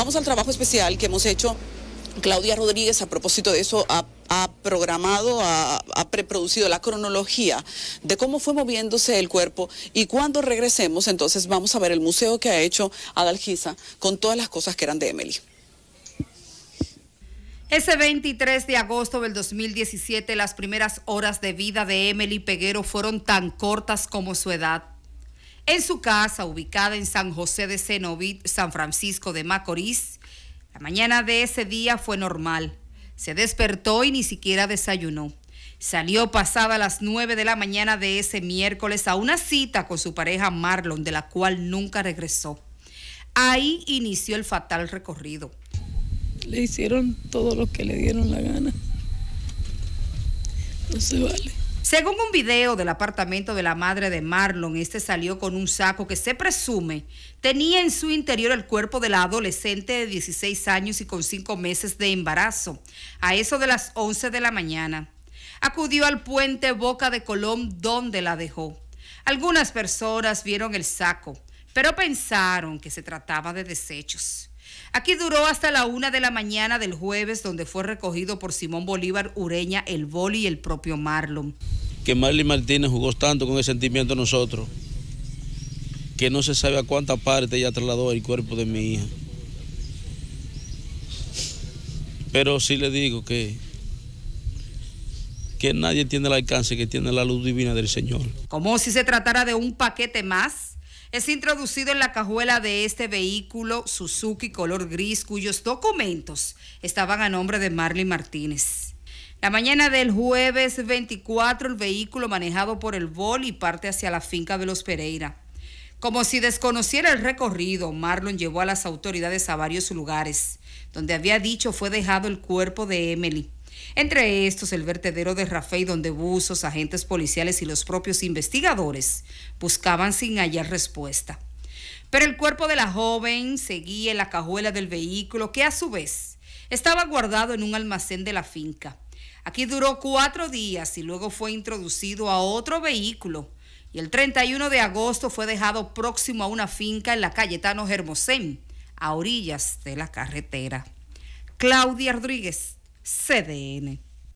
Vamos al trabajo especial que hemos hecho. Claudia Rodríguez, a propósito de eso, ha, programado, ha, ha, preproducido la cronología de cómo fue moviéndose el cuerpo y cuando regresemos, entonces vamos a ver el museo que ha hecho Adalgisa con todas las cosas que eran de Emily. Ese 23 de agosto del 2017, las primeras horas de vida de Emily Peguero fueron tan cortas como su edad. En su casa, ubicada en San José de Cenobit, San Francisco de Macorís, la mañana de ese día fue normal. Se despertó y ni siquiera desayunó. Salió pasada las 9 de la mañana de ese miércoles a una cita con su pareja Marlon, de la cual nunca regresó. Ahí inició el fatal recorrido. Le hicieron todo lo que le dieron la gana. No se vale. Según un video del apartamento de la madre de Marlon, este salió con un saco que se presume tenía en su interior el cuerpo de la adolescente de 16 años y con 5 meses de embarazo, a eso de las 11 de la mañana. Acudió al puente Boca de Colón donde la dejó. Algunas personas vieron el saco, pero pensaron que se trataba de desechos. Aquí duró hasta la una de la mañana del jueves, donde fue recogido por Simón Bolívar Ureña, el boli y el propio Marlon que Marley Martínez jugó tanto con el sentimiento de nosotros, que no se sabe a cuánta parte ella trasladó el cuerpo de mi hija. Pero sí le digo que, que nadie tiene el alcance que tiene la luz divina del Señor. Como si se tratara de un paquete más. Es introducido en la cajuela de este vehículo Suzuki color gris cuyos documentos estaban a nombre de Marley Martínez. La mañana del jueves 24, el vehículo manejado por el y parte hacia la finca de los Pereira. Como si desconociera el recorrido, Marlon llevó a las autoridades a varios lugares, donde había dicho fue dejado el cuerpo de Emily. Entre estos, el vertedero de Rafael, donde buzos, agentes policiales y los propios investigadores buscaban sin hallar respuesta. Pero el cuerpo de la joven seguía en la cajuela del vehículo, que a su vez estaba guardado en un almacén de la finca. Aquí duró cuatro días y luego fue introducido a otro vehículo y el 31 de agosto fue dejado próximo a una finca en la calle Tano Germosén, a orillas de la carretera. Claudia Rodríguez, CDN.